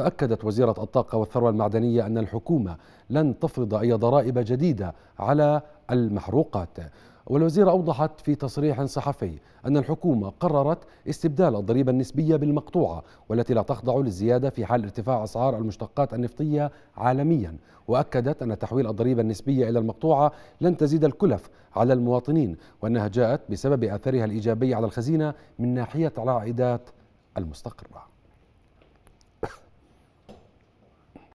أكدت وزيرة الطاقة والثروة المعدنية أن الحكومة لن تفرض أي ضرائب جديدة على المحروقات والوزيرة أوضحت في تصريح صحفي أن الحكومة قررت استبدال الضريبة النسبية بالمقطوعة والتي لا تخضع للزيادة في حال ارتفاع أسعار المشتقات النفطية عالميا وأكدت أن تحويل الضريبة النسبية إلى المقطوعة لن تزيد الكلف على المواطنين وأنها جاءت بسبب أثرها الإيجابي على الخزينة من ناحية العائدات المستقرة